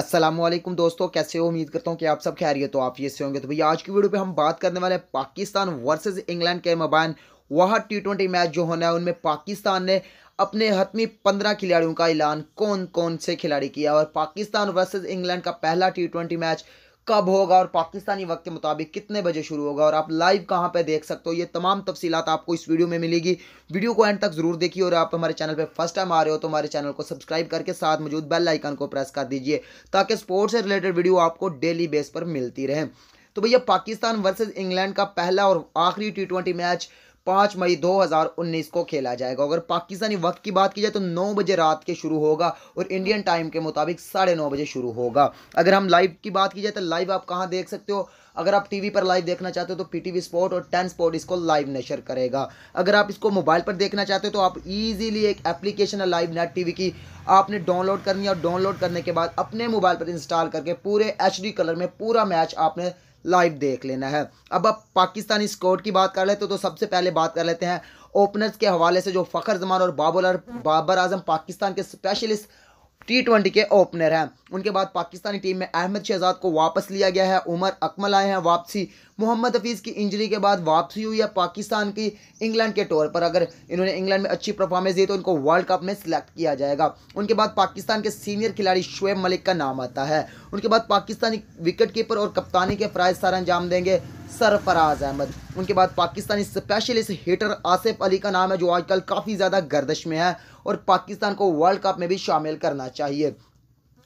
असलम दोस्तों कैसे हो उम्मीद करता हूँ कि आप सब खैरियत तो आप ये से होंगे तो भैया आज की वीडियो पे हम बात करने वाले हैं पाकिस्तान वर्सेस इंग्लैंड के मबान वह टी ट्वेंटी मैच जो होना है उनमें पाकिस्तान ने अपने हतमी पंद्रह खिलाड़ियों का ऐलान कौन कौन से खिलाड़ी किया और पाकिस्तान वर्सेज इंग्लैंड का पहला टी ट्वेंटी मैच कब होगा और पाकिस्तानी वक्त के मुताबिक कितने बजे शुरू होगा और आप लाइव कहाँ पर देख सकते हो ये तमाम तफसीत आपको इस वीडियो में मिलेगी वीडियो को एंड तक जरूर देखिए और आप हमारे चैनल पर फर्स्ट टाइम आ रहे हो तो हमारे चैनल को सब्सक्राइब करके साथ मौजूद बेल आइकन को प्रेस कर दीजिए ताकि स्पोर्ट्स से रिलेटेड वीडियो आपको डेली बेस पर मिलती रहे तो भैया पाकिस्तान वर्सेज इंग्लैंड का पहला और आखिरी टी मैच पाँच मई 2019 को खेला जाएगा अगर पाकिस्तानी वक्त की बात की जाए तो नौ बजे रात के शुरू होगा और इंडियन टाइम के मुताबिक साढ़े नौ बजे शुरू होगा अगर हम लाइव की बात की जाए तो लाइव आप कहाँ देख सकते हो अगर आप टीवी पर लाइव देखना चाहते हो तो पीटीवी स्पोर्ट और टेन स्पोर्ट इसको लाइव नशर करेगा अगर आप इसको मोबाइल पर देखना चाहते हो तो आप इजीली एक एप्लीकेशन है लाइव नेट टीवी की आपने डाउनलोड करनी है और डाउनलोड करने के बाद अपने मोबाइल पर इंस्टॉल करके पूरे एच कलर में पूरा मैच आपने लाइव देख लेना है अब अब पाकिस्तानी स्कोर की बात कर लेते तो, तो सबसे पहले बात कर लेते हैं ओपनर्स के हवाले से जो फ़खर जमान और बाबर बाबर आजम पाकिस्तान के स्पेशलिस्ट टी ट्वेंटी के ओपनर हैं उनके बाद पाकिस्तानी टीम में अहमद शहजाद को वापस लिया गया है उमर अकमल आए हैं वापसी मोहम्मद हफीज़ की इंजरी के बाद वापसी हुई है पाकिस्तान की इंग्लैंड के टोर पर अगर इन्होंने इंग्लैंड में अच्छी परफॉर्मेंस दी तो इनको वर्ल्ड कप में सिलेक्ट किया जाएगा उनके बाद पाकिस्तान के सीनियर खिलाड़ी शुएब मलिक का नाम आता है उनके बाद पाकिस्तानी विकेट कीपर और कप्तानी के फ्राइज सारा अंजाम देंगे सरफराज अहमद उनके बाद पाकिस्तानी स्पेशलिस्ट हिटर आसिफ अली का नाम है जो आजकल काफ़ी ज़्यादा गर्दश में है और पाकिस्तान को वर्ल्ड कप में भी शामिल करना चाहिए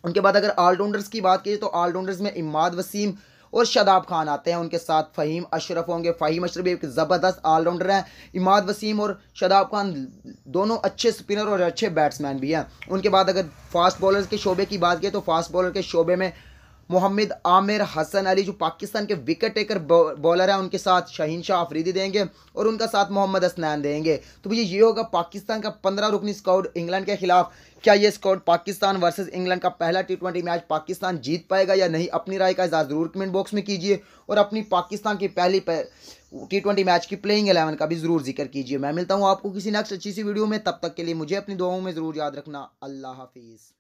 उनके बाद अगर ऑलराउंडर्स की बात की तो ऑलराउंडर्स में इमाद वसीम और शदाब खान आते हैं उनके साथ फ़हीम अशरफ होंगे फ़हीम अशरफ एक ज़बरदस्त ऑलराउंडर हैं इमाद वसीम और शदाब खान दोनों अच्छे स्पिनर और अच्छे बैट्समैन भी हैं उनके बाद अगर फास्ट बॉलर के शोबे की बात की तो फास्ट बॉलर के शोबे में मोहम्मद आमिर हसन अली जो पाकिस्तान के विकेट टेकर बॉलर हैं उनके साथ शहीन शाह आफरीदी देंगे और उनका साथ मोहम्मद असनैन देंगे तो भैया ये होगा पाकिस्तान का पंद्रह रुकनी स्काउट इंग्लैंड के खिलाफ क्या ये स्काउट पाकिस्तान वर्सेज इंग्लैंड का पहला टी ट्वेंटी मैच पाकिस्तान जीत पाएगा या नहीं अपनी राय का इजाज़ ज़रूर कमेंट बॉक्स में कीजिए और अपनी पाकिस्तान की पहली टी ट्वेंटी मैच की प्लेइंग एलेवन का भी ज़रूर जिक्र कीजिए मैं मिलता हूँ आपको किसी नेक्स्ट अच्छी सी वीडियो में तब तक के लिए मुझे अपनी दुआओं में ज़रूर याद रखना अल्लाह हाफिज़